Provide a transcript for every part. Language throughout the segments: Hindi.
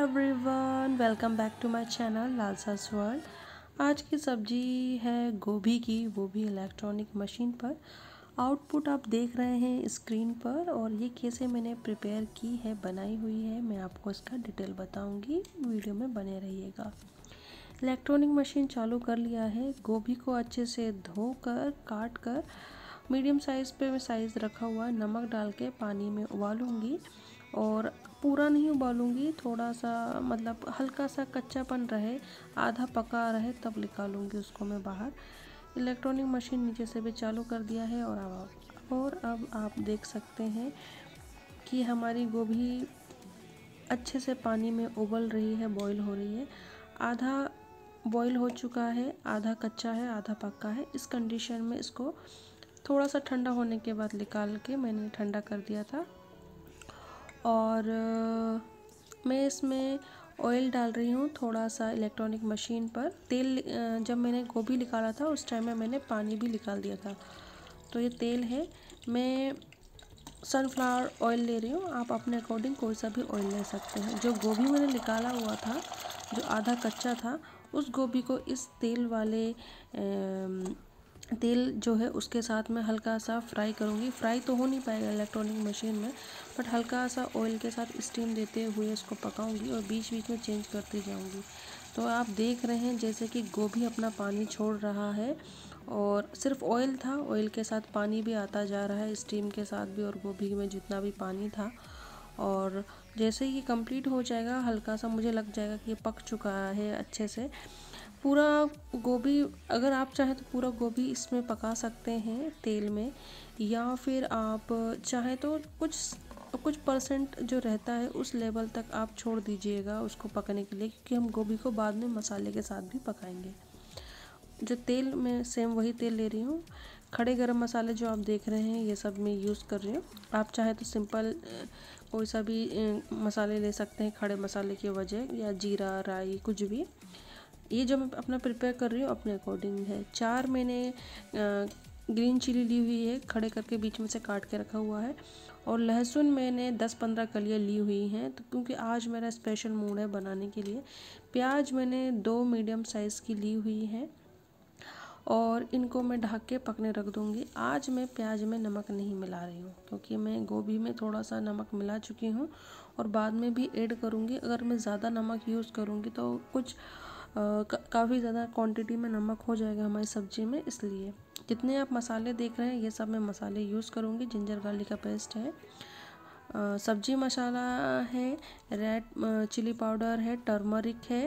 everyone welcome back to my channel Lalsa world आज की सब्जी है गोभी की वो भी इलेक्ट्रॉनिक मशीन पर आउटपुट आप देख रहे हैं स्क्रीन पर और ये कैसे मैंने प्रिपेयर की है बनाई हुई है मैं आपको इसका डिटेल बताऊंगी वीडियो में बने रहिएगा इलेक्ट्रॉनिक मशीन चालू कर लिया है गोभी को अच्छे से धो कर काट कर मीडियम साइज़ पे मैं साइज़ रखा हुआ नमक डाल के पानी में उबालूँगी और पूरा नहीं उबालूंगी थोड़ा सा मतलब हल्का सा कच्चापन रहे आधा पका रहे तब निकालूँगी उसको मैं बाहर इलेक्ट्रॉनिक मशीन नीचे से भी चालू कर दिया है और अब और अब आप देख सकते हैं कि हमारी गोभी अच्छे से पानी में उबल रही है बॉईल हो रही है आधा बॉईल हो चुका है आधा कच्चा है आधा पक्का है इस कंडीशन में इसको थोड़ा सा ठंडा होने के बाद निकाल के मैंने ठंडा कर दिया था और मैं इसमें ऑयल डाल रही हूँ थोड़ा सा इलेक्ट्रॉनिक मशीन पर तेल जब मैंने गोभी निकाला था उस टाइम में मैंने पानी भी निकाल दिया था तो ये तेल है मैं सनफ्लावर ऑयल ले रही हूँ आप अपने अकॉर्डिंग कोई सा भी ऑयल ले सकते हैं जो गोभी मैंने निकाला हुआ था जो आधा कच्चा था उस गोभी को इस तेल वाले तेल जो है उसके साथ में हल्का सा फ्राई करूँगी फ्राई तो हो नहीं पाएगा इलेक्ट्रॉनिक मशीन में बट हल्का सा ऑयल के साथ स्टीम देते हुए उसको पकाऊँगी और बीच बीच में चेंज करती जाऊँगी तो आप देख रहे हैं जैसे कि गोभी अपना पानी छोड़ रहा है और सिर्फ ऑयल था ऑयल के साथ पानी भी आता जा रहा है स्टीम के साथ भी और गोभी में जितना भी पानी था और जैसे ही कंप्लीट हो जाएगा हल्का सा मुझे लग जाएगा कि ये पक चुका है अच्छे से पूरा गोभी अगर आप चाहें तो पूरा गोभी इसमें पका सकते हैं तेल में या फिर आप चाहें तो कुछ कुछ परसेंट जो रहता है उस लेवल तक आप छोड़ दीजिएगा उसको पकने के लिए क्योंकि हम गोभी को बाद में मसाले के साथ भी पकाएंगे जो तेल मैं सेम वही तेल ले रही हूँ खड़े गरम मसाले जो आप देख रहे हैं ये सब मैं यूज़ कर रही हूँ आप चाहे तो सिंपल कोई सा भी मसाले ले सकते हैं खड़े मसाले के वजह या जीरा राई कुछ भी ये जो मैं अपना प्रिपेयर कर रही हूँ अपने अकॉर्डिंग है चार मैंने ग्रीन चिली ली हुई है खड़े करके बीच में से काट के रखा हुआ है और लहसुन मैंने 10-15 कलियाँ ली हुई हैं तो क्योंकि आज मेरा स्पेशल मूड है बनाने के लिए प्याज मैंने दो मीडियम साइज़ की ली हुई है और इनको मैं ढक के पकने रख दूँगी आज मैं प्याज में नमक नहीं मिला रही हूँ क्योंकि मैं गोभी में थोड़ा सा नमक मिला चुकी हूँ और बाद में भी ऐड करूँगी अगर मैं ज़्यादा नमक यूज़ करूँगी तो कुछ काफ़ी ज़्यादा क्वांटिटी में नमक हो जाएगा हमारी सब्ज़ी में इसलिए जितने आप मसाले देख रहे हैं ये सब मैं मसाले यूज़ करूँगी जिंजर गार्लिक का पेस्ट है सब्जी मसाला है रेड चिली पाउडर है टर्मरिक है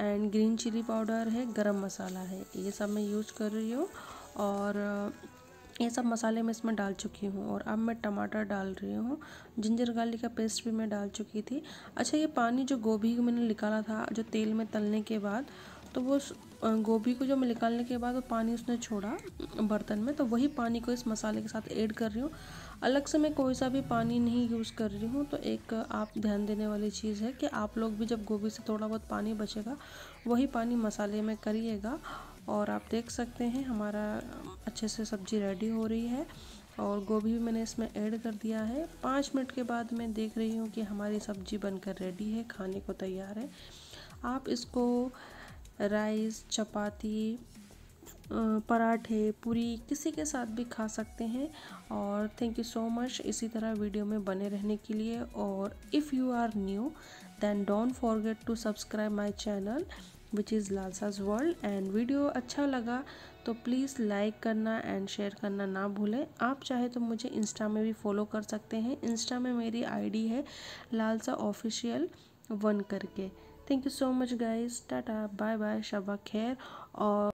एंड ग्रीन चिली पाउडर है गरम मसाला है ये सब मैं यूज़ कर रही हूँ और ये सब मसाले मैं इसमें डाल चुकी हूँ और अब मैं टमाटर डाल रही हूँ जिंजर गार्लिक का पेस्ट भी मैं डाल चुकी थी अच्छा ये पानी जो गोभी मैंने निकाला था जो तेल में तलने के बाद तो वो गोभी को जो मैं निकालने के बाद वो पानी उसने छोड़ा बर्तन में तो वही पानी को इस मसाले के साथ ऐड कर रही हूँ अलग से मैं कोई सा भी पानी नहीं यूज़ कर रही हूँ तो एक आप ध्यान देने वाली चीज़ है कि आप लोग भी जब गोभी से थोड़ा बहुत पानी बचेगा वही पानी मसाले में करिएगा और आप देख सकते हैं हमारा अच्छे से सब्जी रेडी हो रही है और गोभी भी मैंने इसमें ऐड कर दिया है पाँच मिनट के बाद मैं देख रही हूँ कि हमारी सब्जी बनकर रेडी है खाने को तैयार है आप इसको राइस चपाती पराठे पूरी किसी के साथ भी खा सकते हैं और थैंक यू सो मच इसी तरह वीडियो में बने रहने के लिए और if you are new then don't forget to subscribe my channel which is Lalsa's world and video अच्छा लगा तो प्लीज़ लाइक करना एंड शेयर करना ना भूलें आप चाहे तो मुझे इंस्टा में भी फॉलो कर सकते हैं इंस्टा में मेरी आईडी है लालसा ऑफिशियल वन करके thank you so much guys tata bye bye शबा खैर और